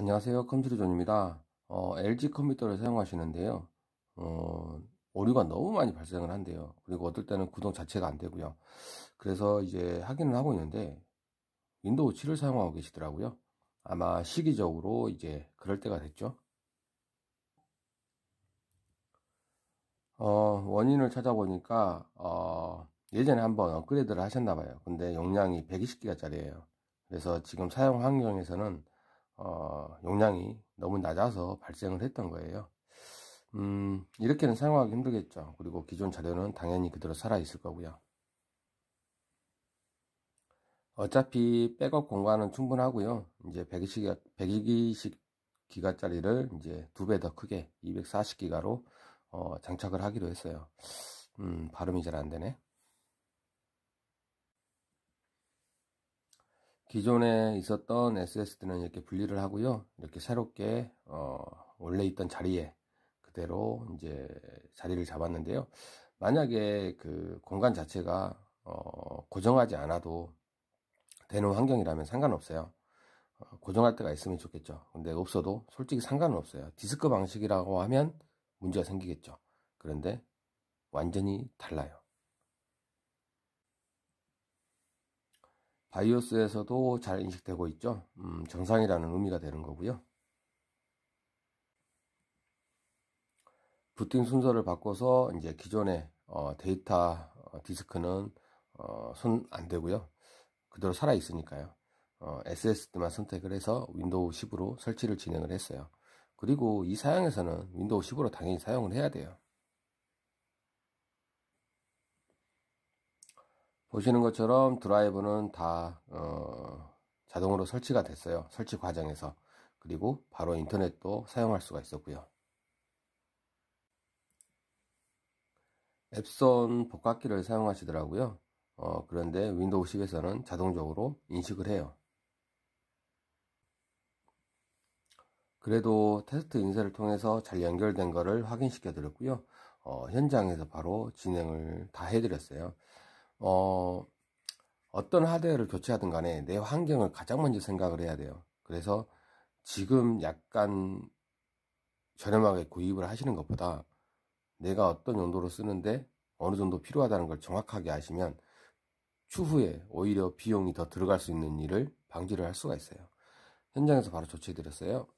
안녕하세요. 컴퓨터존입니다. 어, LG 컴퓨터를 사용하시는데요. 어, 오류가 너무 많이 발생을 한대요. 그리고 어떨 때는 구동 자체가 안 되고요. 그래서 이제 확인을 하고 있는데 윈도우 7을 사용하고 계시더라고요. 아마 시기적으로 이제 그럴 때가 됐죠. 어, 원인을 찾아보니까 어, 예전에 한번 업그레이드를 하셨나봐요. 근데 용량이 1 2 0기가짜리에요 그래서 지금 사용 환경에서는 어, 용량이 너무 낮아서 발생을 했던 거예요. 음, 이렇게는 사용하기 힘들겠죠. 그리고 기존 자료는 당연히 그대로 살아있을 거고요. 어차피 백업 공간은 충분하고요. 이제 120기가, 120 기가짜리를 이제 두 배 더 크게 240기가로 어, 장착을 하기로 했어요. 음, 발음이 잘 안 되네. 기존에 있었던 SSD는 이렇게 분리를 하고요. 이렇게 새롭게 어, 원래 있던 자리에 그대로 이제 자리를 잡았는데요. 만약에 그 공간 자체가 어, 고정하지 않아도 되는 환경이라면 상관없어요. 어, 고정할 때가 있으면 좋겠죠. 근데 없어도 솔직히 상관은 없어요. 디스크 방식이라고 하면 문제가 생기겠죠. 그런데 완전히 달라요. 바이오스에서도잘 인식되고 있죠. 음, 정상이라는 의미가 되는 거고요. 부팅 순서를 바꿔서 이제 기존의 어, 데이터 어, 디스크는 어, 손안 되고요. 그대로 살아 있으니까요. 어, SSD만 선택을 해서 윈도우 10으로 설치를 진행을 했어요. 그리고 이 사양에서는 윈도우 10으로 당연히 사용을 해야 돼요. 보시는 것처럼 드라이브는 다 어, 자동으로 설치가 됐어요. 설치 과정에서. 그리고 바로 인터넷도 사용할 수가 있었고요. 앱손 복각기를 사용하시더라고요. 어, 그런데 윈도우 10에서는 자동적으로 인식을 해요. 그래도 테스트 인쇄를 통해서 잘 연결된 것을 확인시켜 드렸고요. 어, 현장에서 바로 진행을 다 해드렸어요. 어, 어떤 하드웨어를 교체하든 간에 내 환경을 가장 먼저 생각을 해야 돼요. 그래서 지금 약간 저렴하게 구입을 하시는 것보다 내가 어떤 용도로 쓰는데 어느 정도 필요하다는 걸 정확하게 아시면 추후에 오히려 비용이 더 들어갈 수 있는 일을 방지를 할 수가 있어요. 현장에서 바로 조치해드렸어요.